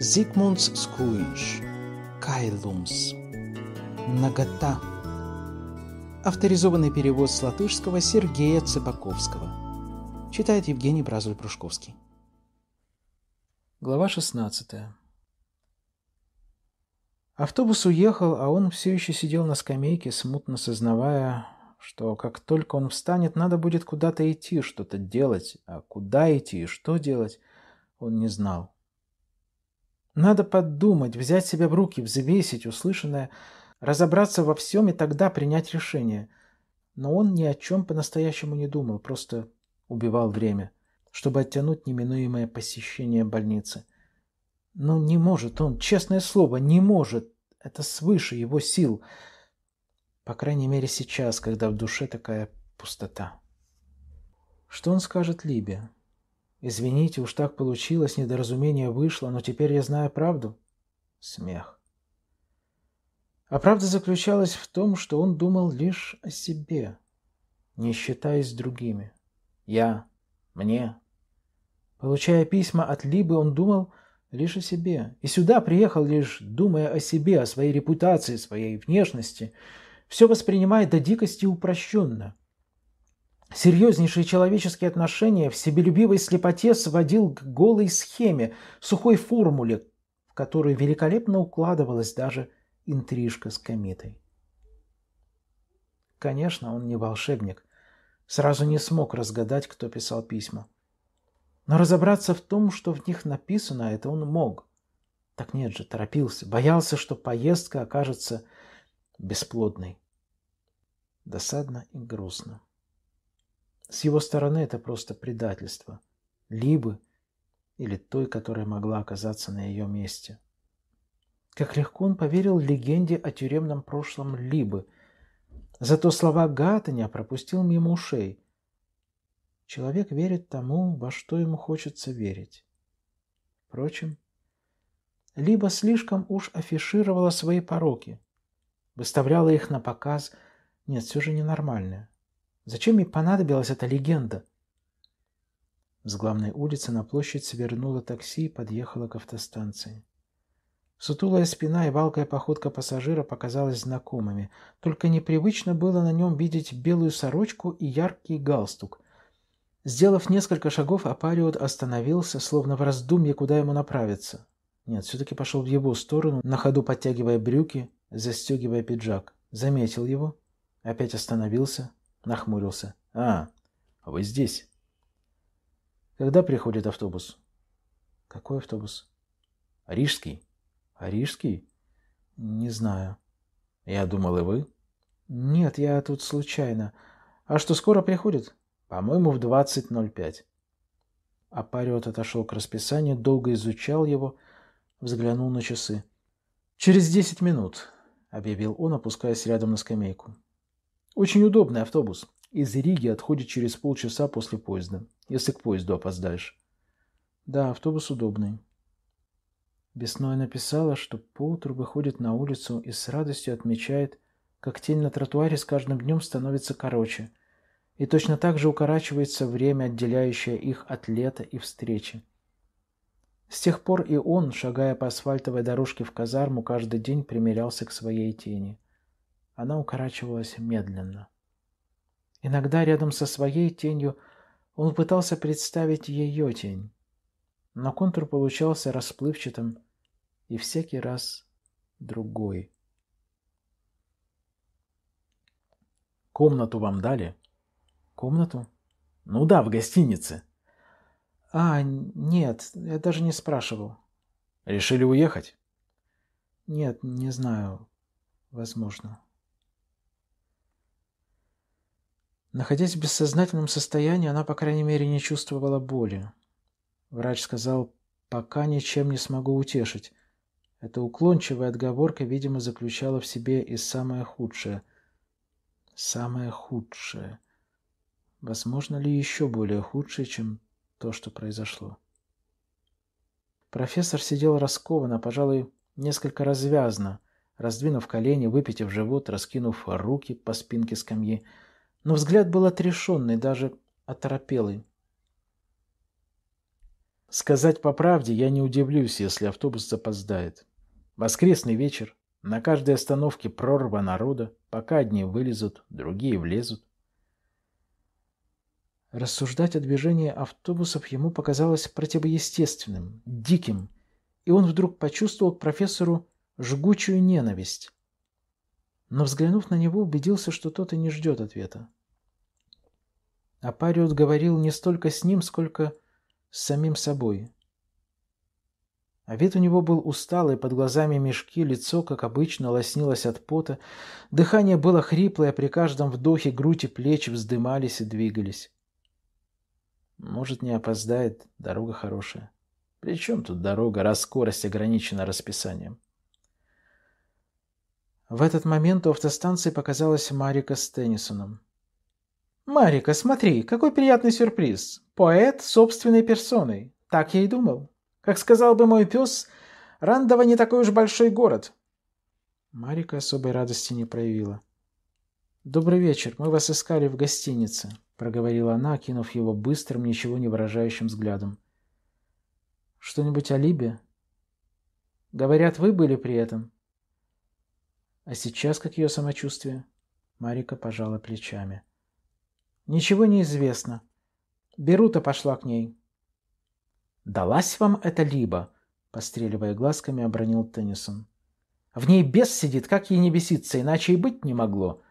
Зигмунд Скуинш, Кайлумс, Нагота. Авторизованный перевод с латышского Сергея Цыбаковского. Читает Евгений Бразуль-Прушковский. Глава 16. Автобус уехал, а он все еще сидел на скамейке, смутно сознавая, что как только он встанет, надо будет куда-то идти, что-то делать, а куда идти и что делать, он не знал. Надо подумать, взять себя в руки, взвесить услышанное, разобраться во всем и тогда принять решение. Но он ни о чем по-настоящему не думал, просто убивал время, чтобы оттянуть неминуемое посещение больницы. Но не может он, честное слово, не может. Это свыше его сил. По крайней мере сейчас, когда в душе такая пустота. Что он скажет Либе? Извините, уж так получилось, недоразумение вышло, но теперь я знаю правду. Смех. А правда заключалась в том, что он думал лишь о себе, не считаясь с другими. Я, мне. Получая письма от Либы, он думал лишь о себе. И сюда приехал лишь думая о себе, о своей репутации, своей внешности. Все воспринимает до дикости упрощенно. Серьезнейшие человеческие отношения в себелюбивой слепоте сводил к голой схеме, сухой формуле, в которую великолепно укладывалась даже интрижка с комитой. Конечно, он не волшебник. Сразу не смог разгадать, кто писал письма. Но разобраться в том, что в них написано, это он мог. Так нет же, торопился, боялся, что поездка окажется бесплодной. Досадно и грустно. С его стороны это просто предательство. Либы или той, которая могла оказаться на ее месте. Как легко он поверил легенде о тюремном прошлом Либы. Зато слова Гатаня пропустил мимо ушей. Человек верит тому, во что ему хочется верить. Впрочем, Либо слишком уж афишировала свои пороки, выставляла их на показ, нет, все же ненормальное. Зачем ей понадобилась эта легенда? С главной улицы на площадь свернуло такси и подъехало к автостанции. Сутулая спина и валкая походка пассажира показалась знакомыми, только непривычно было на нем видеть белую сорочку и яркий галстук. Сделав несколько шагов, Апариот остановился, словно в раздумье, куда ему направиться. Нет, все-таки пошел в его сторону, на ходу подтягивая брюки, застегивая пиджак. Заметил его, опять остановился, Нахмурился. «А, «А, вы здесь?» «Когда приходит автобус?» «Какой автобус?» «Рижский». А «Рижский?» «Не рижский рижский «Я думал, и вы?» «Нет, я тут случайно. А что, скоро приходит?» «По-моему, в 20.05». Апариот отошел к расписанию, долго изучал его, взглянул на часы. «Через десять минут», — объявил он, опускаясь рядом на скамейку. Очень удобный автобус. Из Риги отходит через полчаса после поезда, если к поезду опоздаешь. Да, автобус удобный. Бесной написала, что поутру выходит на улицу и с радостью отмечает, как тень на тротуаре с каждым днем становится короче, и точно так же укорачивается время, отделяющее их от лета и встречи. С тех пор и он, шагая по асфальтовой дорожке в казарму, каждый день примерялся к своей тени – она укорачивалась медленно. Иногда рядом со своей тенью он пытался представить ее тень, но контур получался расплывчатым и всякий раз другой. «Комнату вам дали?» «Комнату?» «Ну да, в гостинице». «А, нет, я даже не спрашивал». «Решили уехать?» «Нет, не знаю. Возможно». Находясь в бессознательном состоянии, она, по крайней мере, не чувствовала боли. Врач сказал, пока ничем не смогу утешить. Эта уклончивая отговорка, видимо, заключала в себе и самое худшее. Самое худшее. Возможно ли еще более худшее, чем то, что произошло? Профессор сидел раскованно, пожалуй, несколько развязно, раздвинув колени, выпитив живот, раскинув руки по спинке скамьи, но взгляд был отрешенный, даже оторопелый. Сказать по правде, я не удивлюсь, если автобус запоздает. Воскресный вечер. На каждой остановке прорва народа. Пока одни вылезут, другие влезут. Рассуждать о движении автобусов ему показалось противоестественным, диким, и он вдруг почувствовал к профессору жгучую ненависть. Но взглянув на него, убедился, что тот и не ждет ответа. Апариус говорил не столько с ним, сколько с самим собой. А вид у него был усталый, под глазами мешки, лицо, как обычно, лоснилось от пота, дыхание было хриплое, при каждом вдохе грудь и плечи вздымались и двигались. Может, не опоздает, дорога хорошая. Причем тут дорога, раз скорость ограничена расписанием? В этот момент у автостанции показалась Марика с Теннисоном. «Марика, смотри, какой приятный сюрприз! Поэт собственной персоной!» Так я и думал. Как сказал бы мой пес, Рандова не такой уж большой город. Марика особой радости не проявила. «Добрый вечер, мы вас искали в гостинице», — проговорила она, кинув его быстрым, ничего не выражающим взглядом. «Что-нибудь о Либе?» «Говорят, вы были при этом». «А сейчас как ее самочувствие?» Марика пожала плечами. — Ничего не известно. Берута пошла к ней. «Далась вам это либо?» — постреливая глазками, обронил Теннисон. «В ней бес сидит, как ей не беситься, иначе и быть не могло».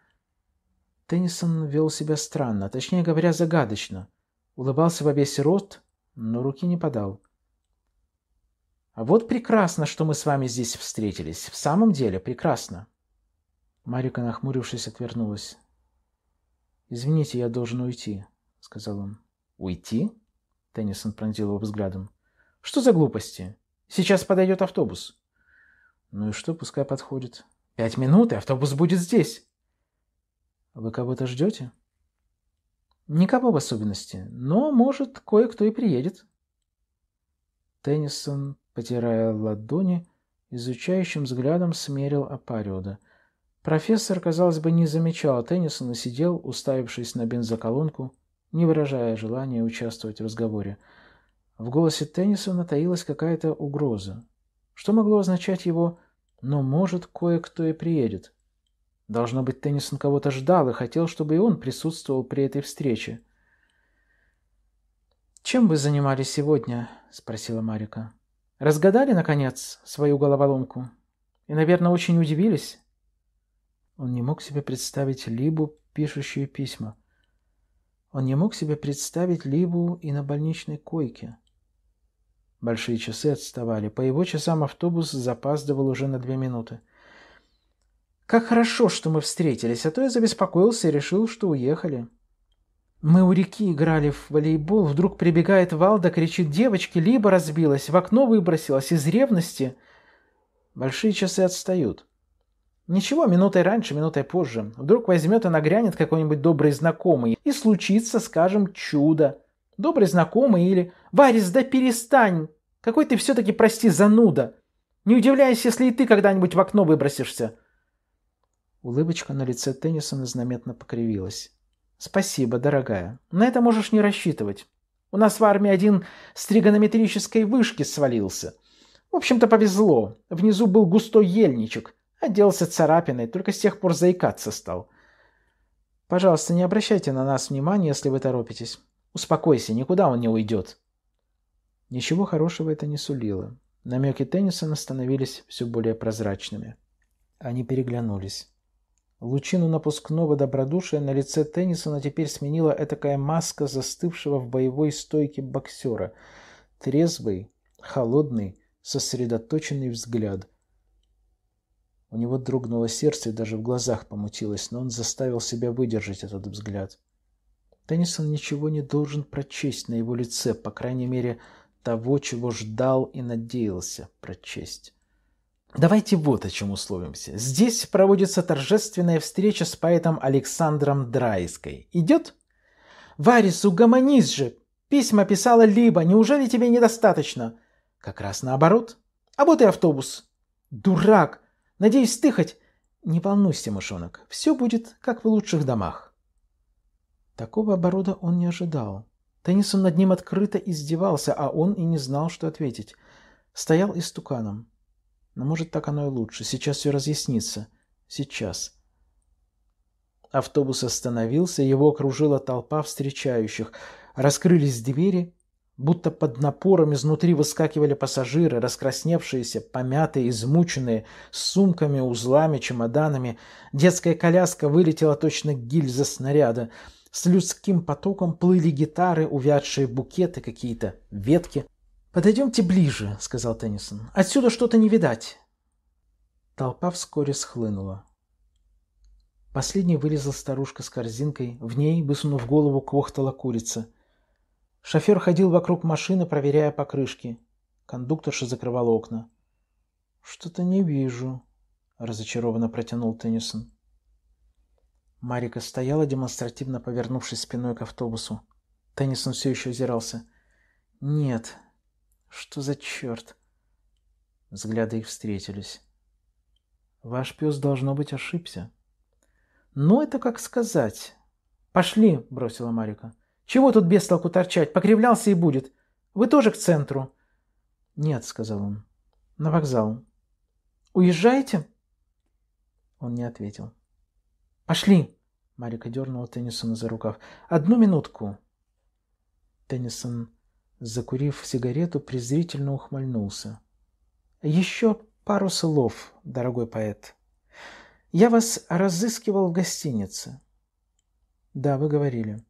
Теннисон вел себя странно, точнее говоря, загадочно. Улыбался во весь рот, но руки не подал. А «Вот прекрасно, что мы с вами здесь встретились. В самом деле прекрасно». Марика, нахмурившись, отвернулась. «Извините, я должен уйти», — сказал он. «Уйти?» — Теннисон пронзил его взглядом. «Что за глупости? Сейчас подойдет автобус». «Ну и что, пускай подходит». «Пять минут, и автобус будет здесь». «Вы кого-то ждете?» «Никого в особенности, но, может, кое-кто и приедет». Теннисон, потирая ладони, изучающим взглядом смерил Апариода — Профессор, казалось бы, не замечал Теннисона, сидел, уставившись на бензоколонку, не выражая желания участвовать в разговоре. В голосе Теннисона таилась какая-то угроза. Что могло означать его «но, «ну, может, кое-кто и приедет»? Должно быть, Теннисон кого-то ждал и хотел, чтобы и он присутствовал при этой встрече. «Чем вы занимались сегодня?» — спросила Марика. «Разгадали, наконец, свою головоломку? И, наверное, очень удивились?» Он не мог себе представить Либу, пишущую письма. Он не мог себе представить Либу и на больничной койке. Большие часы отставали. По его часам автобус запаздывал уже на две минуты. «Как хорошо, что мы встретились, а то я забеспокоился и решил, что уехали». Мы у реки играли в волейбол, вдруг прибегает Валда, кричит «Девочки, либо разбилась, в окно выбросилась, из ревности». Большие часы отстают. Ничего, минутой раньше, минутой позже. Вдруг возьмет и нагрянет какой-нибудь добрый знакомый, и случится, скажем, чудо. Добрый знакомый или «Варис, да перестань! Какой ты все-таки, прости, зануда! Не удивляйся, если и ты когда-нибудь в окно выбросишься!» Улыбочка на лице Теннисона заметно покривилась. «Спасибо, дорогая. На это можешь не рассчитывать. У нас в армии один с тригонометрической вышки свалился. В общем-то, повезло. Внизу был густой ельничек. Оделся а царапиной, только с тех пор заикаться стал. Пожалуйста, не обращайте на нас внимания, если вы торопитесь. Успокойся, никуда он не уйдет. Ничего хорошего это не сулило. Намеки Теннисона становились все более прозрачными. Они переглянулись. Лучину напускного добродушия на лице Теннисона теперь сменила этакая маска застывшего в боевой стойке боксера. Трезвый, холодный, сосредоточенный взгляд – у него дрогнуло сердце и даже в глазах помутилось, но он заставил себя выдержать этот взгляд. Теннисон ничего не должен прочесть на его лице, по крайней мере, того, чего ждал и надеялся прочесть. Давайте вот о чем условимся. Здесь проводится торжественная встреча с поэтом Александром Драйской. Идет? Варис, угомонись же! Письма писала Либо. неужели тебе недостаточно? Как раз наоборот. А вот и автобус. Дурак! Надеюсь, ты хоть... Не волнуйся, мышонок, все будет, как в лучших домах. Такого оборота он не ожидал. Теннисон над ним открыто издевался, а он и не знал, что ответить. Стоял и истуканом. Но, может, так оно и лучше. Сейчас все разъяснится. Сейчас. Автобус остановился, его окружила толпа встречающих. Раскрылись двери, Будто под напором изнутри выскакивали пассажиры, раскрасневшиеся, помятые, измученные, с сумками, узлами, чемоданами. Детская коляска вылетела точно гильза снаряда. С людским потоком плыли гитары, увядшие букеты, какие-то ветки. «Подойдемте ближе», — сказал Теннисон. «Отсюда что-то не видать». Толпа вскоре схлынула. Последней вылезла старушка с корзинкой, в ней, высунув голову, квохтала курица — Шофер ходил вокруг машины, проверяя покрышки. Кондукторша закрывал окна. «Что-то не вижу», — разочарованно протянул Теннисон. Марика стояла, демонстративно повернувшись спиной к автобусу. Теннисон все еще озирался. «Нет. Что за черт?» Взгляды их встретились. «Ваш пес, должно быть, ошибся». «Ну, это как сказать». «Пошли», — бросила Марика. Чего тут без толку торчать? Покривлялся и будет. Вы тоже к центру?» «Нет», — сказал он. «На вокзал». «Уезжаете?» Он не ответил. «Пошли!» — Марика дернула Теннисона за рукав. «Одну минутку!» Теннисон, закурив сигарету, презрительно ухмыльнулся. «Еще пару слов, дорогой поэт. Я вас разыскивал в гостинице». «Да, вы говорили».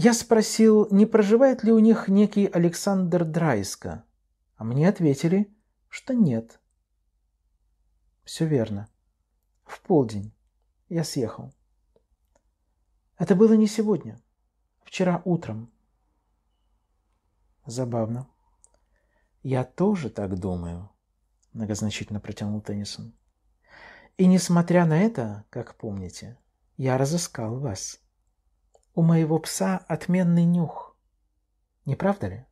Я спросил, не проживает ли у них некий Александр Драйска. А мне ответили, что нет. Все верно. В полдень я съехал. Это было не сегодня. Вчера утром. Забавно. Я тоже так думаю, многозначительно протянул Теннисон. И несмотря на это, как помните, я разыскал вас. У моего пса отменный нюх. Не правда ли?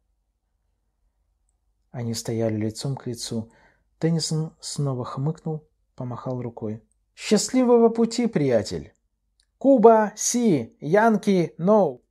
Они стояли лицом к лицу. Теннисон снова хмыкнул, помахал рукой. «Счастливого пути, приятель!» «Куба, Си, Янки, Ноу!»